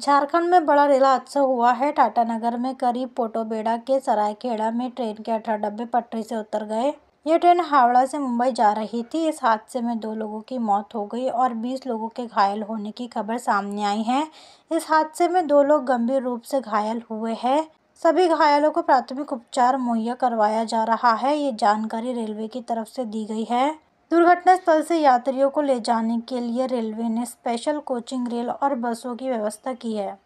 झारखंड में बड़ा रेल हादसा हुआ है टाटानगर में करीब पोटोबेड़ा के सरायखेड़ा में ट्रेन के अठारह डब्बे पटरी से उतर गए ये ट्रेन हावड़ा से मुंबई जा रही थी इस हादसे में दो लोगों की मौत हो गई और बीस लोगों के घायल होने की खबर सामने आई है इस हादसे में दो लोग गंभीर रूप से घायल हुए हैं सभी घायलों को प्राथमिक उपचार मुहैया करवाया जा रहा है ये जानकारी रेलवे की तरफ से दी गई है दुर्घटनास्थल से यात्रियों को ले जाने के लिए रेलवे ने स्पेशल कोचिंग रेल और बसों की व्यवस्था की है